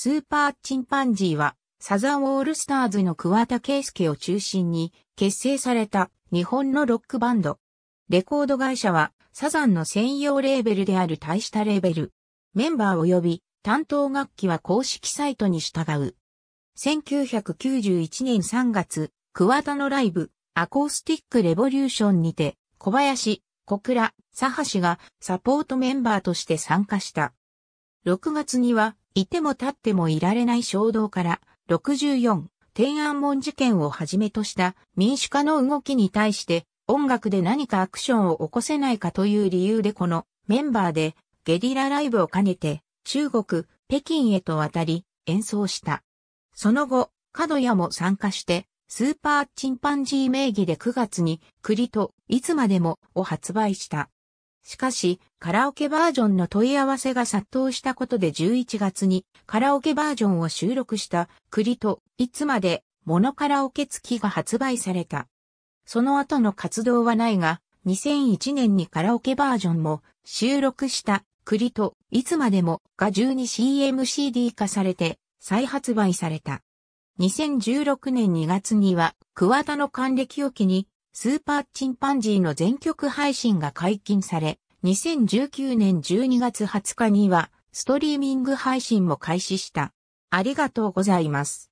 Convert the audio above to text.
スーパーチンパンジーは、サザンオールスターズの桑田圭介を中心に結成された日本のロックバンド。レコード会社はサザンの専用レーベルである大したレーベル。メンバー及び担当楽器は公式サイトに従う。1991年3月、桑田のライブ、アコースティックレボリューションにて、小林、小倉、佐橋がサポートメンバーとして参加した。6月にはいても立ってもいられない衝動から、64、天安門事件をはじめとした民主化の動きに対して音楽で何かアクションを起こせないかという理由でこのメンバーでゲリラライブを兼ねて中国、北京へと渡り演奏した。その後、角谷も参加してスーパーチンパンジー名義で9月に栗といつまでもを発売した。しかし、カラオケバージョンの問い合わせが殺到したことで11月にカラオケバージョンを収録した栗といつまでモノカラオケ付きが発売された。その後の活動はないが、2001年にカラオケバージョンも収録した栗といつまでもが 12CMCD 化されて再発売された。2016年2月には、桑田の還暦を機にスーパーチンパンジーの全曲配信が解禁され、2019年12月20日には、ストリーミング配信も開始した。ありがとうございます。